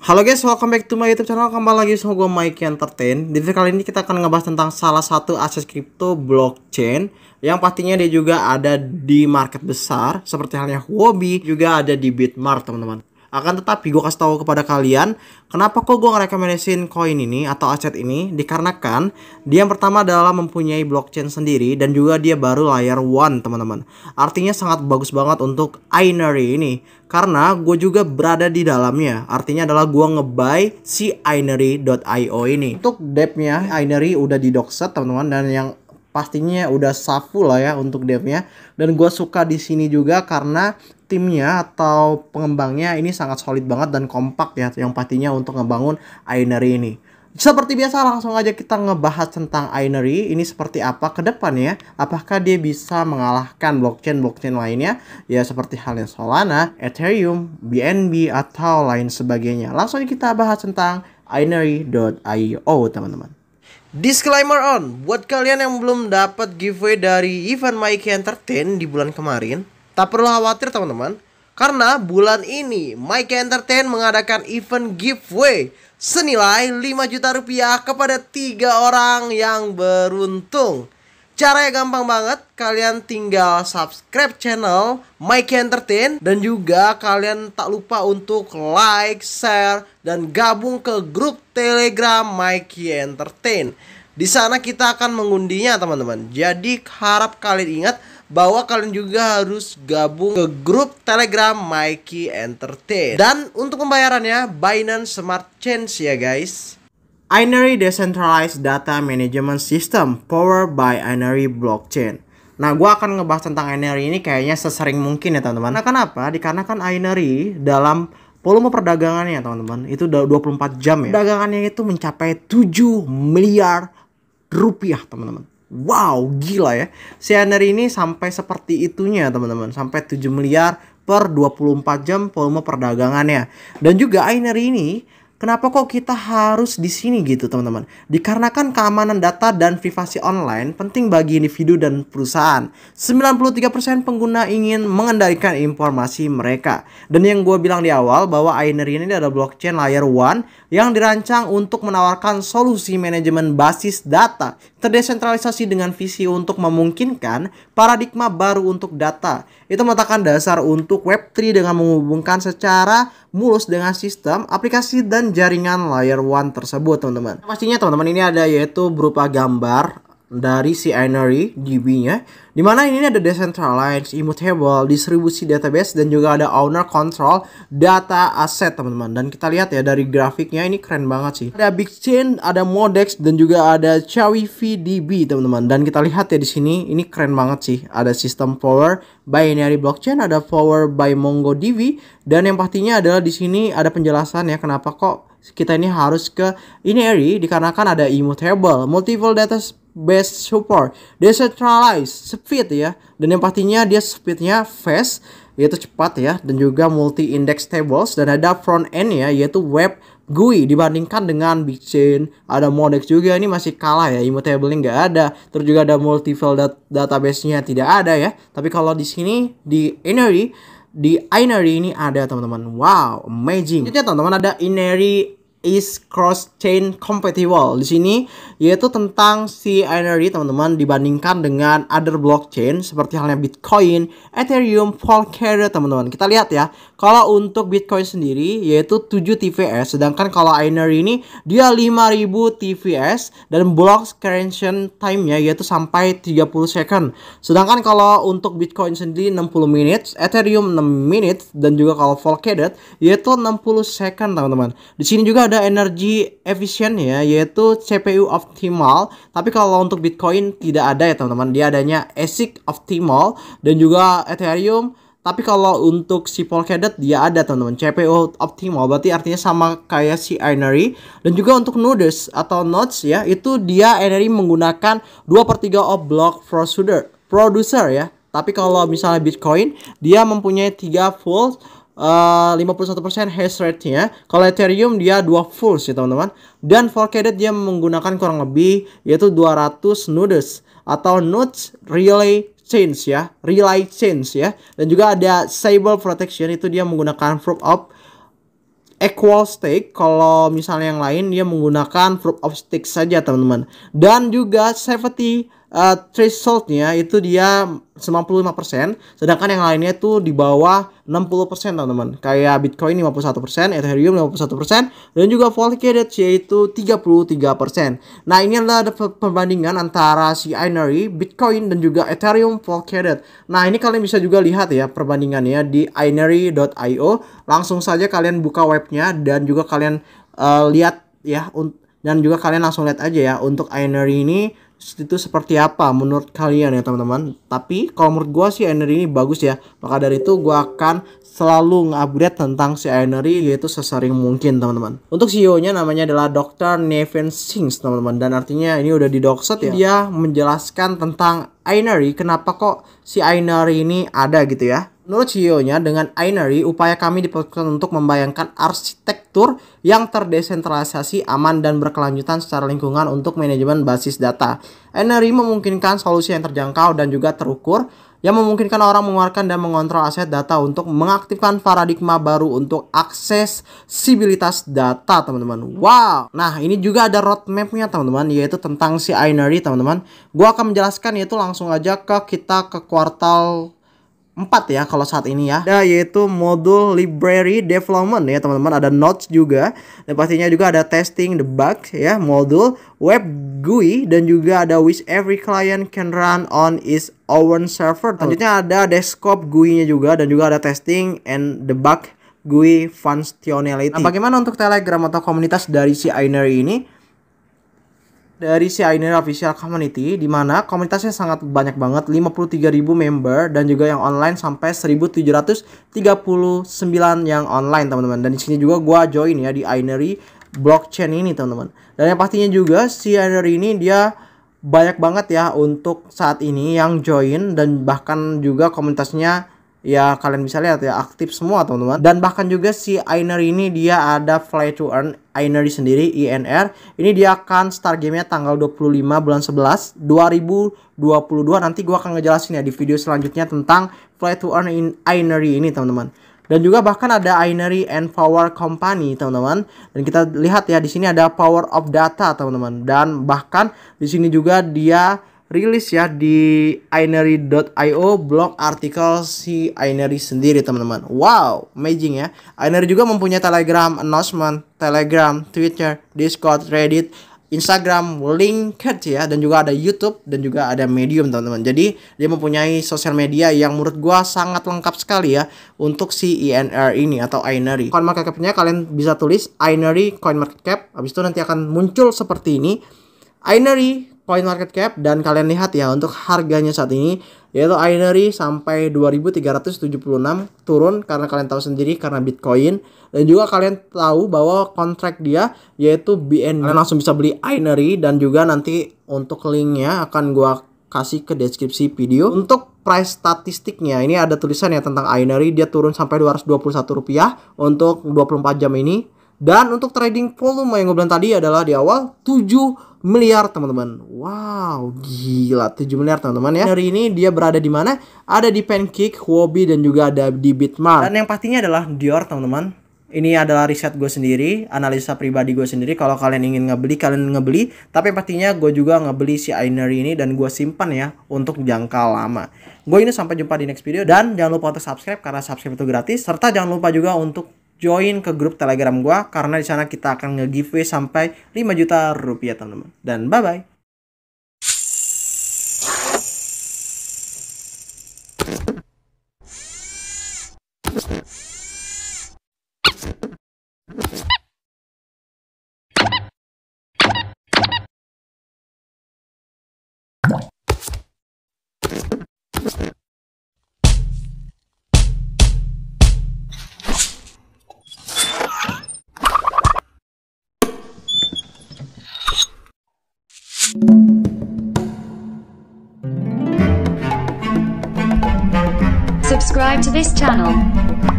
Halo guys, welcome back to my YouTube channel. Kembali lagi sama gue Mike Entertain. Di video kali ini kita akan ngebahas tentang salah satu aset kripto blockchain yang pastinya dia juga ada di market besar seperti halnya Huobi juga ada di Bitmart, teman-teman. Akan tetapi gue kasih tahu kepada kalian kenapa kok gue ngerekomendasiin koin ini atau aset ini dikarenakan dia yang pertama adalah mempunyai blockchain sendiri dan juga dia baru layer one teman-teman. Artinya sangat bagus banget untuk Ainary ini karena gue juga berada di dalamnya. Artinya adalah gue ngebuy si Ainary.io ini. Untuk depthnya Ainary udah di doxet teman-teman dan yang pastinya udah safu lah ya untuk devnya dan gue suka di sini juga karena timnya atau pengembangnya ini sangat solid banget dan kompak ya yang pastinya untuk ngebangun Ainery ini. Seperti biasa langsung aja kita ngebahas tentang Ainery ini seperti apa ke depannya. Apakah dia bisa mengalahkan blockchain-blockchain lainnya ya seperti halnya Solana, Ethereum, BNB atau lain sebagainya. Langsung aja kita bahas tentang Ainery.io teman-teman. Disclaimer on, buat kalian yang belum dapat giveaway dari event Mikey Entertain di bulan kemarin, Tak perlu khawatir teman-teman, karena bulan ini Mike Entertain mengadakan event giveaway senilai 5 juta rupiah kepada tiga orang yang beruntung. Caranya gampang banget, kalian tinggal subscribe channel Mike Entertain dan juga kalian tak lupa untuk like, share, dan gabung ke grup Telegram Mike Entertain. Di sana kita akan mengundinya teman-teman. Jadi harap kalian ingat bahwa kalian juga harus gabung ke grup Telegram Mikey Entertain. Dan untuk pembayarannya Binance Smart Chain ya guys. Binary Decentralized Data Management System powered by Binary Blockchain. Nah, gue akan ngebahas tentang Binary ini kayaknya sesering mungkin ya teman-teman. Nah, kenapa? Dikarenakan Binary dalam volume perdagangannya teman-teman itu 24 jam ya. Perdagangannya itu mencapai 7 miliar rupiah teman-teman. Wow, gila ya. Cyanner ini sampai seperti itunya, teman-teman. Sampai 7 miliar per 24 jam volume perdagangannya. Dan juga Ainer ini Kenapa kok kita harus di sini gitu teman-teman? Dikarenakan keamanan data dan privasi online penting bagi individu dan perusahaan. 93% pengguna ingin mengendalikan informasi mereka. Dan yang gue bilang di awal bahwa Ainer ini adalah blockchain layer 1 yang dirancang untuk menawarkan solusi manajemen basis data terdesentralisasi dengan visi untuk memungkinkan paradigma baru untuk data itu meletakkan dasar untuk Web3 dengan menghubungkan secara mulus dengan sistem, aplikasi, dan jaringan layer one tersebut, teman-teman. Pastinya teman-teman ini ada yaitu berupa gambar, dari si Enery DB-nya. di mana ini ada decentralized, immutable, distribusi database, dan juga ada owner control data aset teman-teman. Dan kita lihat ya dari grafiknya ini keren banget sih. Ada big Bigchain, ada Modex, dan juga ada Chawi DB teman-teman. Dan kita lihat ya di sini ini keren banget sih. Ada sistem power binary blockchain, ada power by MongoDB, dan yang pastinya adalah di sini ada penjelasan ya kenapa kok kita ini harus ke ini dikarenakan ada immutable, multiple data base support decentralized speed ya dan yang pastinya dia speednya fast yaitu cepat ya dan juga multi index tables dan ada front end ya yaitu web GUI dibandingkan dengan chain ada Modex juga ini masih kalah ya immutable nggak ada terus juga ada multi dat database-nya tidak ada ya tapi kalau di sini di Enery di Inery ini ada teman-teman wow amazing jadi teman-teman ada Inery is cross chain compatible di sini yaitu tentang si energy teman-teman dibandingkan dengan other blockchain seperti halnya Bitcoin, Ethereum, Polkadot teman-teman. Kita lihat ya. Kalau untuk Bitcoin sendiri yaitu 7 TVS sedangkan kalau Energy ini dia 5000 TVS dan block creation time-nya yaitu sampai 30 second. Sedangkan kalau untuk Bitcoin sendiri 60 minutes, Ethereum 6 minutes dan juga kalau Polkadot yaitu 60 second teman-teman. Di sini juga ada energi efisien ya, yaitu CPU optimal. Tapi kalau untuk Bitcoin tidak ada ya teman-teman. Dia adanya ASIC optimal dan juga Ethereum. Tapi kalau untuk si Polkadot dia ada teman-teman CPU optimal berarti artinya sama kayak si Inery dan juga untuk nodes atau nodes ya itu dia Inery menggunakan 2/3 of block producer producer ya tapi kalau misalnya Bitcoin, dia mempunyai 3 full Eh, uh, 51% hash rate-nya. Kalau Ethereum dia 2 full sih teman-teman. Dan forkaded dia menggunakan kurang lebih yaitu 200 nodes atau nodes relay chains ya, relay chains ya. Dan juga ada Sable protection itu dia menggunakan proof of equal stake kalau misalnya yang lain dia menggunakan proof of stake saja teman-teman. Dan juga safety uh, thresholdnya itu dia 95%, sedangkan yang lainnya itu di bawah 60% teman-teman. Kayak Bitcoin 51%, Ethereum 51%, dan juga Polkadot yaitu 33%. Nah ini adalah perbandingan antara si Inary Bitcoin, dan juga Ethereum Polkadot. Nah ini kalian bisa juga lihat ya perbandingannya di Inary.io Langsung saja kalian buka webnya dan juga kalian uh, lihat ya dan juga kalian langsung lihat aja ya untuk Binary ini itu seperti apa menurut kalian ya teman-teman tapi kalau menurut gue si Enery ini bagus ya maka dari itu gue akan selalu ngupdate tentang si Enery yaitu sesering mungkin teman-teman untuk CEO nya namanya adalah Dr. Nevin Sings teman-teman dan artinya ini udah di ya dia menjelaskan tentang Ainari kenapa kok si Ainari ini ada gitu ya Menurut CEO-nya, dengan Ainary, upaya kami diperlukan untuk membayangkan arsitektur yang terdesentralisasi, aman, dan berkelanjutan secara lingkungan untuk manajemen basis data. Ainary memungkinkan solusi yang terjangkau dan juga terukur, yang memungkinkan orang mengeluarkan dan mengontrol aset data untuk mengaktifkan paradigma baru untuk aksesibilitas data, teman-teman. Wow! Nah, ini juga ada roadmap-nya, teman-teman, yaitu tentang si Ainary, teman-teman. Gua akan menjelaskan, yaitu langsung aja ke kita ke kuartal 4 ya kalau saat ini ya. yaitu modul library development ya teman-teman, ada notes juga. Dan pastinya juga ada testing debug ya, modul web GUI dan juga ada which every client can run on its own server. Selanjutnya ada desktop GUI-nya juga dan juga ada testing and debug GUI functionality. Nah, bagaimana untuk Telegram atau komunitas dari si Ainer ini? dari si CINR Official Community di mana komunitasnya sangat banyak banget 53.000 member dan juga yang online sampai 1739 yang online teman-teman dan di sini juga gua join ya di Ainery blockchain ini teman-teman dan yang pastinya juga si CINR ini dia banyak banget ya untuk saat ini yang join dan bahkan juga komunitasnya ya kalian bisa lihat ya aktif semua teman-teman dan bahkan juga si Ainer ini dia ada fly to earn Ainer sendiri INR ini dia akan start gamenya tanggal 25 bulan 11 2022 nanti gua akan ngejelasin ya di video selanjutnya tentang fly to earn in Ainer ini teman-teman dan juga bahkan ada Ainery and Power Company teman-teman dan kita lihat ya di sini ada Power of Data teman-teman dan bahkan di sini juga dia rilis ya di Ainery.io blog artikel si Ainery sendiri teman-teman. Wow, amazing ya. Ainery juga mempunyai Telegram announcement, Telegram, Twitter, Discord, Reddit, Instagram, LinkedIn ya dan juga ada YouTube dan juga ada Medium teman-teman. Jadi dia mempunyai sosial media yang menurut gua sangat lengkap sekali ya untuk si INR ini atau Ainery. Coin market cap-nya kalian bisa tulis Ainery coin market cap. Habis itu nanti akan muncul seperti ini. Ainery Coin Market Cap dan kalian lihat ya untuk harganya saat ini yaitu Ainery sampai 2376 turun karena kalian tahu sendiri karena Bitcoin dan juga kalian tahu bahwa kontrak dia yaitu BNB kalian langsung bisa beli Ainery dan juga nanti untuk linknya akan gua kasih ke deskripsi video untuk price statistiknya ini ada tulisan ya tentang Ainery dia turun sampai 221 rupiah untuk 24 jam ini dan untuk trading volume yang gue bilang tadi adalah di awal 7 miliar teman-teman. Wow, gila 7 miliar teman-teman ya. Hari ini dia berada di mana? Ada di Pancake, Huobi dan juga ada di Bitmart. Dan yang pastinya adalah Dior teman-teman. Ini adalah riset gue sendiri, analisa pribadi gue sendiri. Kalau kalian ingin ngebeli, kalian ngebeli. Tapi pastinya gue juga ngebeli si Ainer ini dan gue simpan ya untuk jangka lama. Gue ini sampai jumpa di next video dan jangan lupa untuk subscribe karena subscribe itu gratis. Serta jangan lupa juga untuk join ke grup Telegram gua karena di sana kita akan nge-giveaway sampai 5 juta rupiah teman-teman. Dan bye bye. subscribe to this channel.